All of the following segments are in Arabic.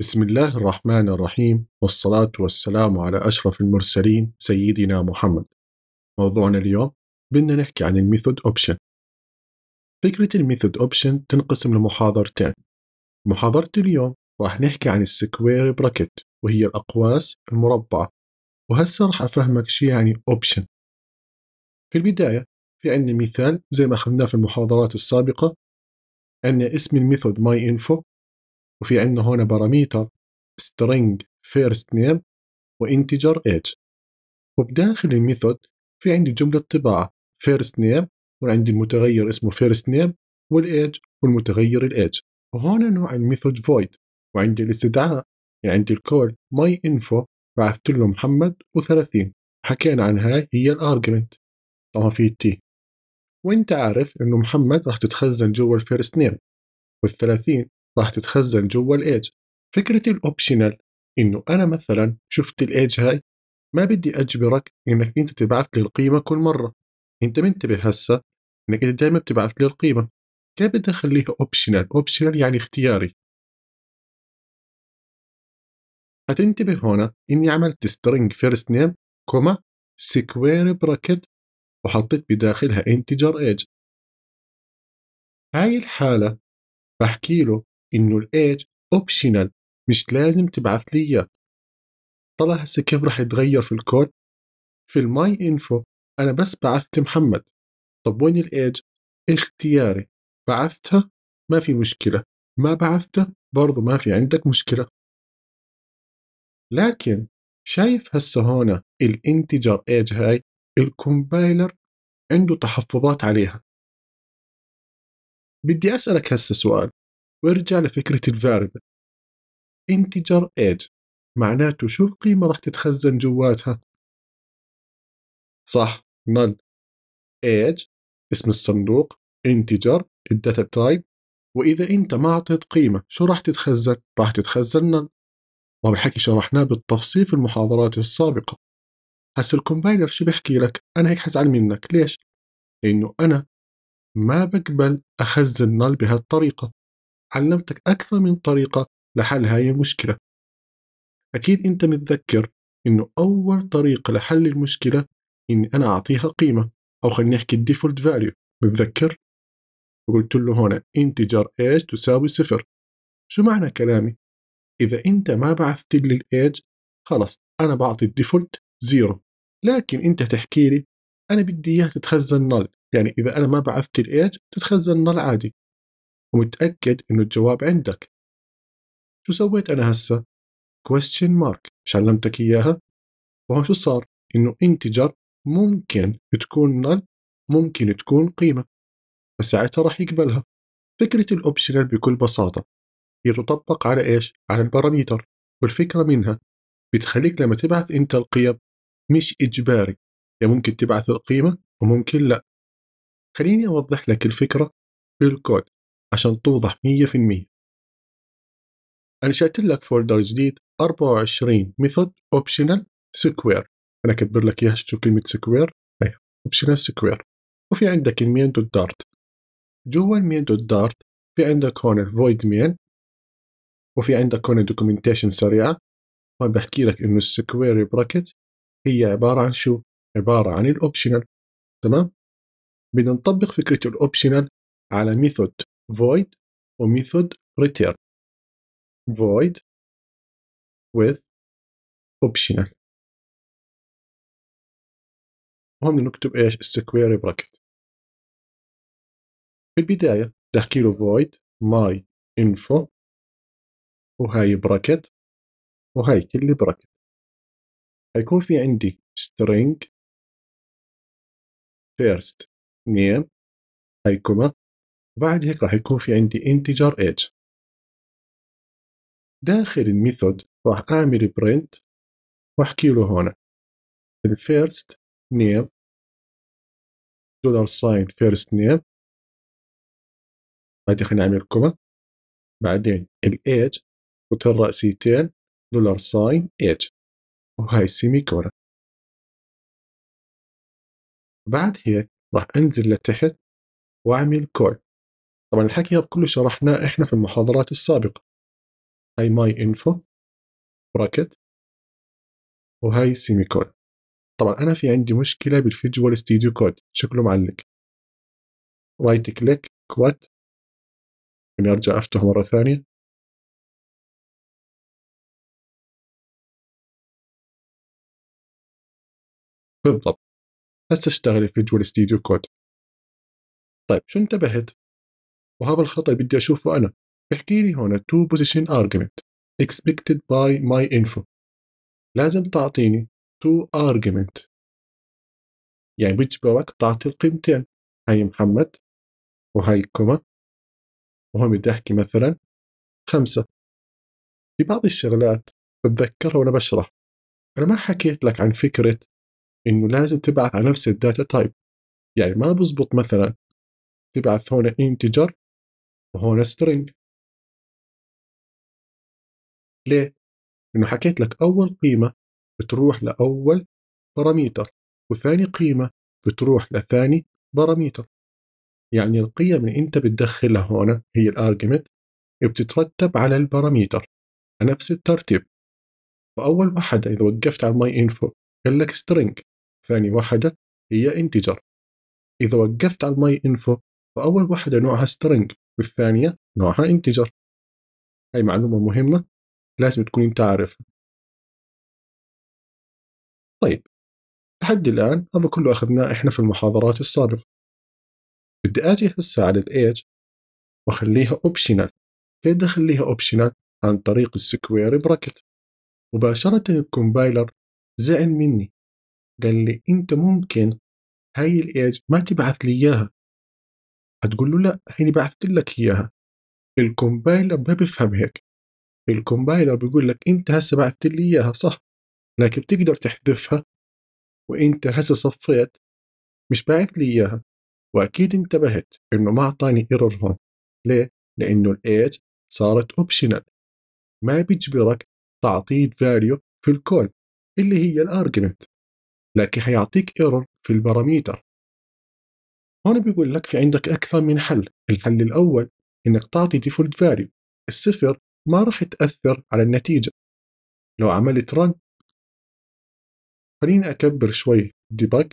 بسم الله الرحمن الرحيم والصلاة والسلام على أشرف المرسلين سيدنا محمد موضوعنا اليوم بدنا نحكي عن الميثود أوبشن فكرة الميثود أوبشن تنقسم لمحاضرتين محاضرة اليوم راح نحكي عن السكوير براكت وهي الأقواس المربعة وهسه راح أفهمك شو يعني أوبشن في البداية في عندنا مثال زي ما أخذناه في المحاضرات السابقة عندنا اسم الميثود ماي انفو وفي عندنا هون باراميتر string first name وانتجر age وبداخل الميثود في عندي جملة طباعة first name وعندي المتغير اسمه first name والage والمتغير الage وهون نوع الميثود void وعندي الاستدعاء يعني عندي الكول my info بعثت له محمد و30 حكينا عن هاي هي الارجمنت طبعا في t وانت عارف انه محمد راح تتخزن جوا الفيرست نيم وال30 راح تتخزن جوا الايج فكره الاوبشنال انه انا مثلا شفت الايج هاي ما بدي اجبرك انك انت تبعث لي القيمه كل مره انت منتبه هسه انك انت دائما بتبعث لي القيمه كيف بدي اخليها اوبشنال اوبشنال يعني اختياري هتنتبه هنا اني عملت string first name كوما سكوير براكت وحطيت بداخلها integer age هاي الحالة بحكي له انه الايج اوبشنال مش لازم تبعث لي اياه طلع هسه كيف راح يتغير في الكود في الماي انفو انا بس بعثت محمد طب وين الايج اختياري بعثتها ما في مشكله ما بعثتها برضو ما في عندك مشكله لكن شايف هسه هون الانتجر ايج هاي الكومبايلر عنده تحفظات عليها بدي أسألك هسه سؤال وارجع لفكرة الفارب انتجر ايج معناته شو القيمة راح تتخزن جواتها صح نل ايج اسم الصندوق انتجر الداتا تايب وإذا أنت ما أعطيت قيمة شو راح تتخزن؟ راح تتخزن نل وبحكي شرحناه بالتفصيل في المحاضرات السابقة هسا الكومبايلر شو بحكي لك؟ أنا هيك حزعل منك ليش؟ لأنه أنا ما بقبل أخزن نل بهالطريقة علمتك أكثر من طريقة لحل هاي المشكلة أكيد أنت متذكر إنه أول طريقة لحل المشكلة إني أنا أعطيها قيمة أو خلينا نحكي الديفولت فاليو متذكر؟ وقلت له هنا انتجر ايج تساوي صفر شو معنى كلامي؟ إذا أنت ما بعثت لي الإيج خلص أنا بعطي الديفولت زيرو لكن أنت تحكي لي أنا بدي إياه تتخزن نل يعني إذا أنا ما بعثت الإيج تتخزن نل عادي ومتأكد إنه الجواب عندك شو سويت أنا هسا؟ question mark مش علمتك إياها؟ وهون شو صار؟ إنه integer ممكن تكون null ممكن تكون قيمة فساعتها راح يقبلها فكرة الأوبشنال بكل بساطة هي تطبق على إيش؟ على الباراميتر والفكرة منها بتخليك لما تبعث أنت القيم مش إجباري يعني ممكن تبعث القيمة وممكن لا خليني أوضح لك الفكرة بالكود عشان توضح مية في المية أنشأت لك فولدر جديد 24 ميثود اوبشنال سكوير أنا أكبر لك إياها شو كلمة سكوير أيوة اوبشنال سكوير وفي عندك المين دوت دارت جوا المين دوت دارت في عندك هون الفويد مين وفي عندك هون دوكيومنتيشن سريعة هون بحكي لك إنه السكوير براكت هي عبارة عن شو؟ عبارة عن الأوبشنال تمام؟ بدنا نطبق فكرة الأوبشنال على ميثود void و method return void with optional المهم نكتب ايش square bracket في البداية تحكي له void my info وهاي bracket وهاي كل bracket هيكون في عندي string first name هاي كومة وبعد هيك راح يكون في عندي integer age داخل الميثود راح أعمل print وأحكي له هنا الفيرست نيم دولار ساين فيرست نيم بعدين خلينا نعمل كوما بعدين الايج وتر رأسيتين دولار ساين ايج وهاي سيمي كولن بعد هيك راح انزل لتحت واعمل كول طبعا الحكي هذا كله شرحناه احنا في المحاضرات السابقة هاي ماي انفو براكت وهاي سيمي كود طبعا انا في عندي مشكلة بالفيجوال ستوديو كود شكله معلق رايت كليك كوات اني ارجع افتحه مرة ثانية بالضبط هسه اشتغل فيجوال ستوديو كود طيب شو انتبهت وهذا الخطا بدي اشوفه انا احكي لي هون تو بوزيشن argument expected by my info لازم تعطيني تو argument يعني بجبرك تعطي القيمتين هاي محمد وهاي كوما وهون بدي احكي مثلا خمسة في بعض الشغلات بتذكرها وانا بشرح انا ما حكيت لك عن فكرة انه لازم تبعث على نفس الداتا تايب يعني ما بزبط مثلا تبعث هون انتجر وهون string ليه؟ لأنه حكيت لك أول قيمة بتروح لأول باراميتر وثاني قيمة بتروح لثاني باراميتر يعني القيم اللي أنت بتدخلها هون هي الأرجيومنت بتترتب على الباراميتر نفس الترتيب فأول واحدة إذا وقفت على ماي انفو قال لك string ثاني واحدة هي integer إذا وقفت على ماي انفو فأول واحدة نوعها string والثانية نوعها انتجر هاي معلومة مهمة لازم تكون انت عارفها طيب لحد الآن هذا كله أخذناه إحنا في المحاضرات السابقة بدي أجي هسه على age وأخليها optional كيف أخليها optional عن طريق السكوير براكت مباشرة الكومبايلر زعل مني قال لي أنت ممكن هاي age ما تبعث لي إياها هتقول له لا هيني بعثت لك اياها الكومبايلر ما بيفهم هيك الكومبايلر بيقول لك انت هسه بعثت لي اياها صح لكن بتقدر تحذفها وانت هسه صفيت مش باعث لي اياها واكيد انتبهت انه ما اعطاني ايرور هون ليه؟ لانه الايج صارت اوبشنال ما بيجبرك تعطيه فاليو في الكول اللي هي الارجمنت لكن حيعطيك ايرور في الباراميتر هون بيقول لك في عندك أكثر من حل الحل الأول إنك تعطي ديفولت فاليو الصفر ما راح تأثر على النتيجة لو عملت رن خليني أكبر شوي ديباج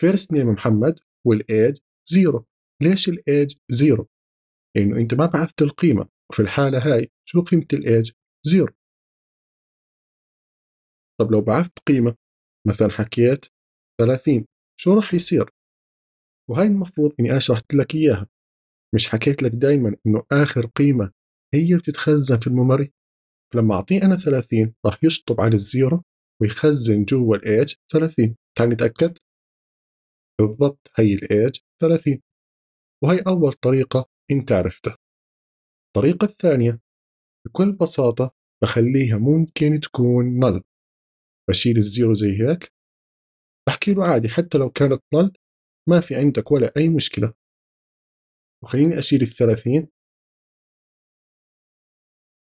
فيرست نيم محمد والايد زيرو ليش الايج زيرو؟ لأنه يعني أنت ما بعثت القيمة وفي الحالة هاي شو قيمة الايج زيرو طب لو بعثت قيمة مثلا حكيت 30 شو راح يصير وهاي المفروض اني انا شرحت لك اياها مش حكيت لك دائما انه اخر قيمه هي اللي بتتخزن في الميموري فلما اعطيه انا 30 راح يشطب على الزيرو ويخزن جوا الايج 30 تعال نتاكد بالضبط هي الايج 30 وهي اول طريقه انت عرفتها الطريقه الثانيه بكل بساطه بخليها ممكن تكون نل بشيل الزيرو زي هيك بحكي له عادي حتى لو كانت نل ما في عندك ولا أي مشكلة وخليني أشيل الثلاثين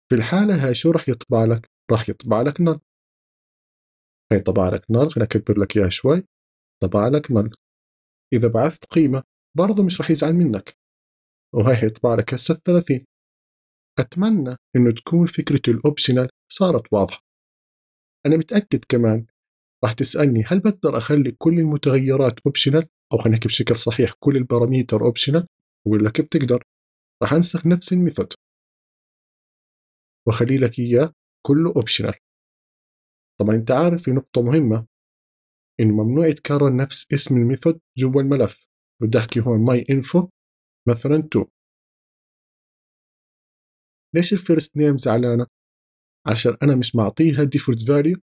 في الحالة هاي شو راح يطبع لك؟ راح يطبع لك نل هي طبع لك نل خليني أكبر لك إياها شوي طبع لك نل إذا بعثت قيمة برضه مش راح يزعل منك وهي حيطبع لك هسه الثلاثين أتمنى إنه تكون فكرة الأوبشنال صارت واضحة أنا متأكد كمان راح تسألني هل بقدر أخلي كل المتغيرات أوبشنال او خلينا نحكي بشكل صحيح كل الباراميتر اوبشنال بقول لك بتقدر راح انسخ نفس الميثود واخلي لك اياه كله اوبشنال طبعا انت عارف في نقطه مهمه انه ممنوع يتكرر نفس اسم الميثود جوا الملف بدي احكي هون ماي انفو مثلا 2 ليش الفيرست نيم زعلانه عشان انا مش معطيها ديفولت فاليو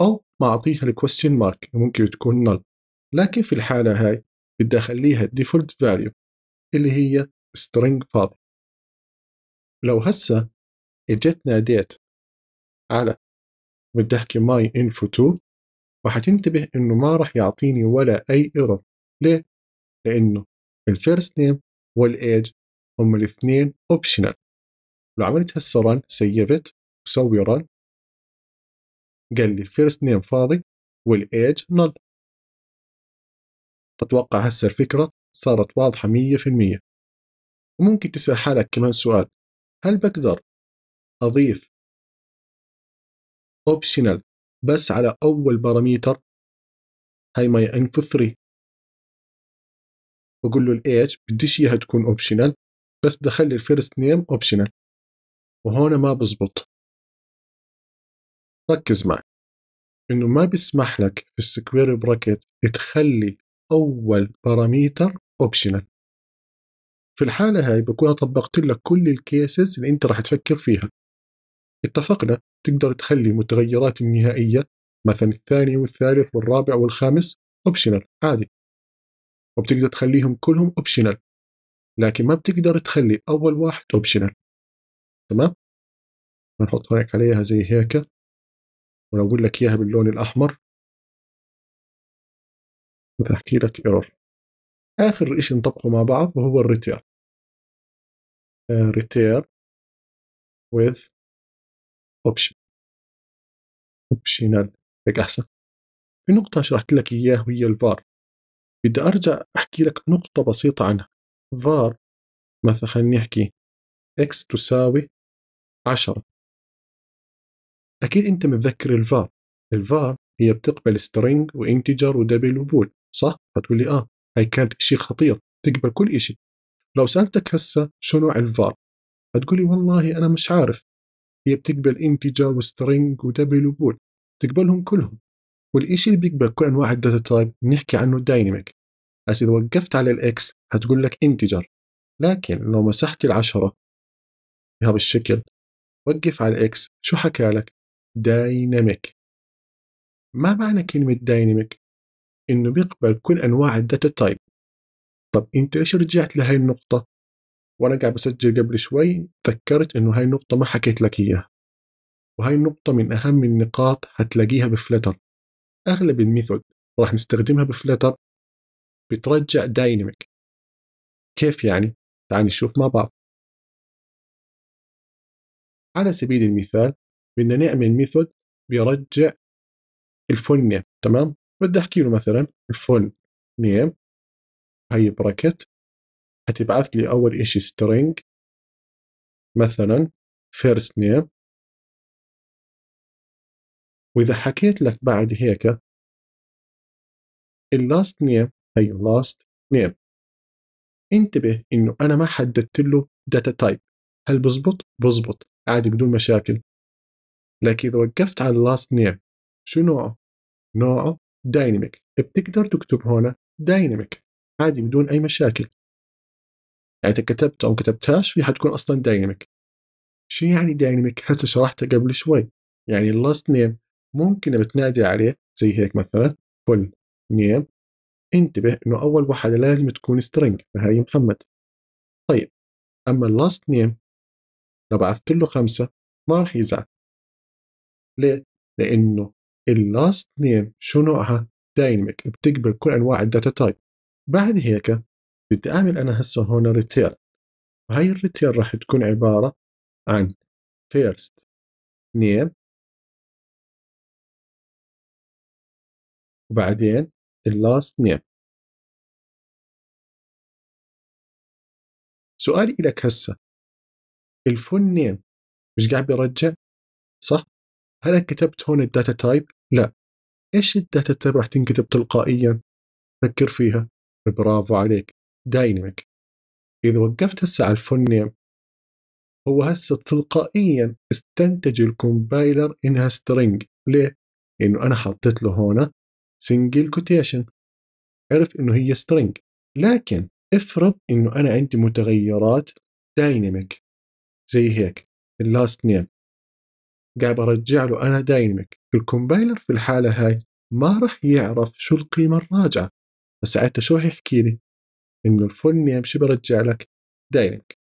او معطيها الكويستشن مارك ممكن تكون نل لكن في الحالة هاي بدي أخليها الديفولت فاليو اللي هي string فاضي لو هسا اجت ناديت على بدي احكي ماي انفو 2 وحتنتبه انه ما راح يعطيني ولا اي ايرور ليه؟ لانه الفيرست نيم والايج هم الاثنين اوبشنال لو عملت هسه رن سيفت وسوي رن قال لي الفيرست نيم فاضي والايج نل أتوقع هسه الفكرة صارت واضحة مية في المية وممكن تسأل حالك كمان سؤال هل بقدر أضيف optional بس على أول باراميتر هاي ماي انفو 3 بقول له الايج بديش اياها تكون اوبشنال بس بدي اخلي الفيرست نيم اوبشنال وهون ما بزبط ركز معي انه ما بيسمح لك في السكوير براكت تخلي أول باراميتر اوبشنال في الحالة هاي بكون طبقت لك كل الكيسز اللي أنت راح تفكر فيها اتفقنا تقدر تخلي متغيرات النهائية مثلا الثاني والثالث والرابع والخامس اوبشنال عادي وبتقدر تخليهم كلهم اوبشنال لكن ما بتقدر تخلي أول واحد اوبشنال تمام؟ بنحط هيك عليها زي هيك ونقول لك إياها باللون الأحمر لك ايرور اخر اشي نطبقه مع بعض وهو الريتير آه، ريتير with option optional هيك احسن في نقطة شرحت لك اياها وهي الفار بدي ارجع احكي لك نقطة بسيطة عنها فار مثلا خلينا نحكي x تساوي 10 اكيد انت متذكر الفار الفار هي بتقبل سترينج وانتجر ودبل وبول صح؟ هتقول لي اه هاي كانت شيء خطير تقبل كل شيء لو سالتك هسه شو نوع الفار هتقولي والله انا مش عارف هي بتقبل انتجا وسترينج ودبل وبول تقبلهم كلهم والإشي اللي بيقبل كل انواع الداتا تايب بنحكي عنه دايناميك بس اذا وقفت على الاكس هتقول لك انتجر لكن لو مسحت العشرة بهذا الشكل وقف على الاكس شو حكى لك دايناميك ما معنى كلمة دايناميك انه بيقبل كل انواع الداتا تايب طب انت ليش رجعت لهي النقطه وانا قاعد بسجل قبل شوي تذكرت انه هاي النقطه ما حكيت لك اياها وهاي النقطة من أهم النقاط هتلاقيها بفلتر أغلب الميثود راح نستخدمها بفلتر بترجع دايناميك كيف يعني؟ تعال نشوف مع بعض على سبيل المثال بدنا نعمل ميثود بيرجع الفول نيم تمام بدي احكي له مثلا الفول نيم هي براكت حتبعث لي اول اشي سترينج مثلا فيرست نيم واذا حكيت لك بعد هيك اللاست نيم هي اللاست نيم انتبه انه انا ما حددت له داتا تايب هل بزبط؟ بزبط عادي بدون مشاكل لكن اذا وقفت على اللاست نيم شو نوعه؟ نوعه دايناميك بتقدر تكتب هنا دايناميك عادي بدون اي مشاكل يعني اذا كتبت او كتبتهاش هي حتكون اصلا دايناميك شو يعني دايناميك هسه شرحته قبل شوي يعني اللاست نيم ممكن بتنادي عليه زي هيك مثلا فل نيم انتبه انه اول واحده لازم تكون سترينج فهي محمد طيب اما اللاست نيم لو بعثت له خمسه ما راح يزعل ليه؟ لانه اللاست نيم شو نوعها دايناميك بتقبل كل انواع الداتا تايب بعد هيك بدي اعمل انا هسه هون ريتيل وهي الريتيل راح تكون عباره عن first name وبعدين اللاست نيم سؤالي لك هسه الفول نيم مش قاعد بيرجع هل انا كتبت هون الداتا تايب؟ لا. ايش الداتا تايب راح تنكتب تلقائيا؟ فكر فيها. برافو عليك. دايناميك. اذا وقفت هسه على الفول نيم هو هسه تلقائيا استنتج الكومبايلر انها سترينج، ليه؟ لانه انا حطيت له هون سنجل كوتيشن. عرف انه هي سترينج. لكن افرض انه انا عندي متغيرات دايناميك زي هيك اللاست نيم قاعد ارجع له انا دايناميك الكومبايلر في الحاله هاي ما راح يعرف شو القيمه الراجعه فساعتها شو راح يحكي لي انه الفول نيم شو برجع لك دايناميك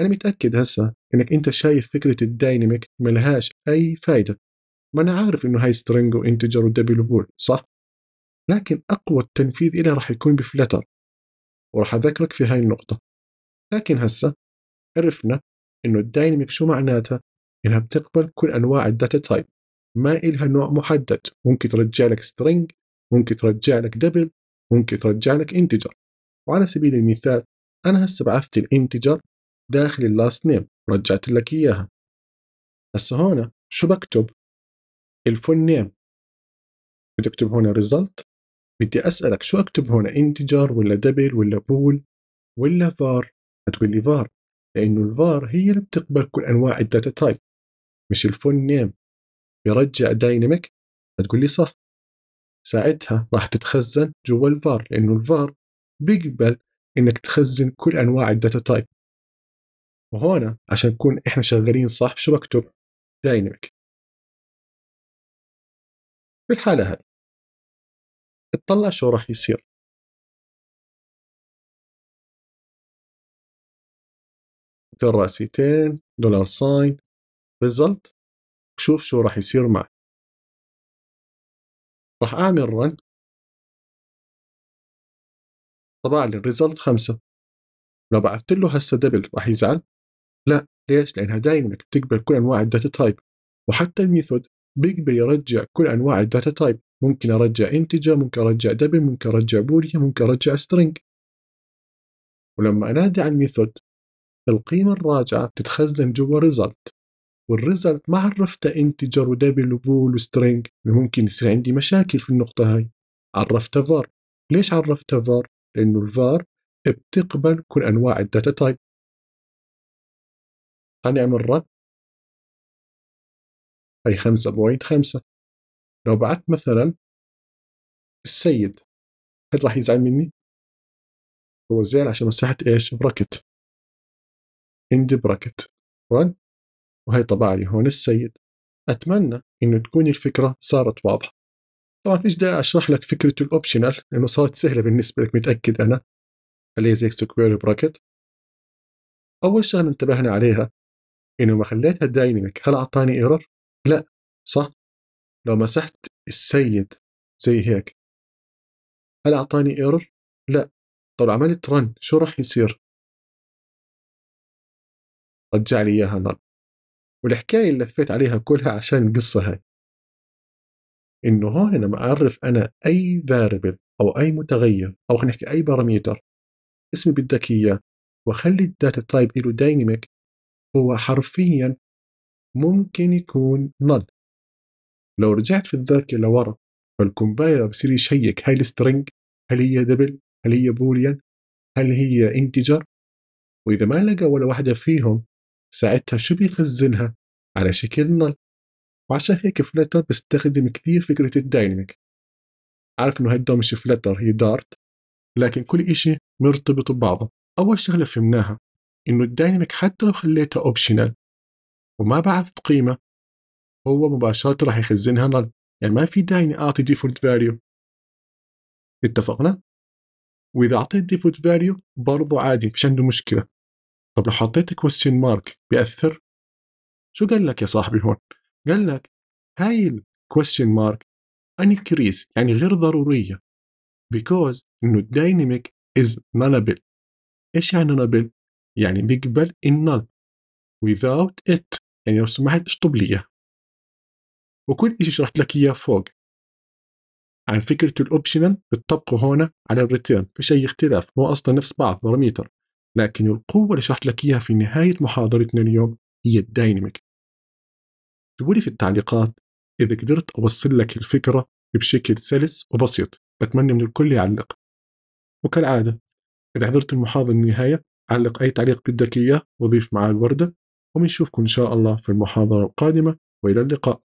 انا متاكد هسه انك انت شايف فكره الدايناميك ملهاش اي فايده ما انا عارف انه هاي سترينج وانتجر ودبل بول صح لكن اقوى التنفيذ إلها راح يكون بفلتر وراح اذكرك في هاي النقطه لكن هسه عرفنا انه الدايناميك شو معناتها إنها بتقبل كل أنواع الداتا تايب ما إلها نوع محدد ممكن ترجع لك سترينج ممكن ترجع لك دبل ممكن ترجع لك انتجر وعلى سبيل المثال أنا هسه بعثت الانتجر داخل اللاست نيم رجعت لك إياها هسه هون شو بكتب الفول نيم بدي أكتب هنا result بدي أسألك شو أكتب هنا انتجر ولا دبل ولا بول ولا فار هتقول لي فار لأنه الفار هي اللي بتقبل كل أنواع الداتا تايب مش الفول نيم بيرجع دايناميك هتقول لي صح ساعتها راح تتخزن جوا الفار لانه الفار بيقبل انك تخزن كل انواع الداتا تايب وهنا عشان نكون احنا شغالين صح شو بكتب دايناميك في الحالة هذه اطلع شو راح يصير راسيتين دولار ساين result وشوف شو راح يصير معي راح اعمل run طبع لي الريزلت خمسة لو بعثت له هسه دبل راح يزعل لا ليش لانها دائما بتقبل كل انواع الداتا تايب وحتى الميثود بيقبل يرجع كل انواع الداتا تايب ممكن ارجع انتجر ممكن ارجع دبل ممكن ارجع بوليا ممكن ارجع سترينج ولما انادي على الميثود القيمة الراجعة بتتخزن جوا ريزلت والريزلت ما عرفتها انتجر ودبل وبول وسترينج ممكن يصير عندي مشاكل في النقطة هاي عرفتها فار ليش عرفتها فار؟ لأنه الفار بتقبل كل أنواع الداتا تايب هنعمل رن هاي خمسة بوينت خمسة لو بعت مثلا السيد هل راح يزعل مني؟ هو زعل عشان مساحة ايش؟ براكت اند براكت رن وهي طبعا يهون السيد أتمنى إنه تكون الفكرة صارت واضحة طبعا فيش داعي أشرح لك فكرة الأوبشنال لأنه صارت سهلة بالنسبة لك متأكد أنا هي زي سكوير براكت أول شغلة انتبهنا عليها إنه ما خليتها دايناميك هل أعطاني ايرور؟ لا صح؟ لو مسحت السيد زي هيك هل أعطاني ايرور؟ لا طب عملت رن شو راح يصير؟ رجع لي إياها نل والحكايه اللي لفيت عليها كلها عشان القصه هاي انه هون لما اعرف انا اي فاربل او اي متغير او خلينا نحكي اي باراميتر اسمي بدك اياه واخلي الداتا تايب له دايناميك هو حرفيا ممكن يكون نل لو رجعت في الذاكره لورا فالكومبايلر بصير يشيك هاي السترينج هل هي دبل هل هي بوليان هل هي انتجر واذا ما لقى ولا واحده فيهم ساعتها شو بيخزنها على شكل نل وعشان هيك فلتر بستخدم كثير فكرة الدايناميك عارف انه هالدوم مش فلتر هي دارت لكن كل اشي مرتبط ببعضه اول شغلة فهمناها انه الدايناميك حتى لو خليته اوبشنال وما بعثت قيمة هو مباشرة راح يخزنها نل يعني ما في داعي اعطي ديفولت فاليو اتفقنا؟ واذا اعطيت ديفولت فاليو برضو عادي مش عنده مشكلة طب لو حطيت كويستيون مارك بيأثر؟ شو قال لك يا صاحبي هون؟ قال لك هاي الكويستيون مارك انكريس يعني غير ضرورية because انه الدايناميك is nullable ايش يعني nullable؟ يعني بيقبل النال without it يعني لو سمحت اشطب لي وكل شيء شرحت لك اياه فوق عن فكرة الأوبشنال بتطبقه هون على الريتيرن في شيء اختلاف هو أصلا نفس بعض باراميتر لكن القوة اللي شرحت لك إياها في نهاية محاضرتنا اليوم هي الدايناميك اكتبوا لي في التعليقات إذا قدرت أوصل لك الفكرة بشكل سلس وبسيط بتمنى من الكل يعلق وكالعادة إذا حضرت المحاضرة النهاية علق أي تعليق بدك إياه وضيف معاه الوردة وبنشوفكم إن شاء الله في المحاضرة القادمة وإلى اللقاء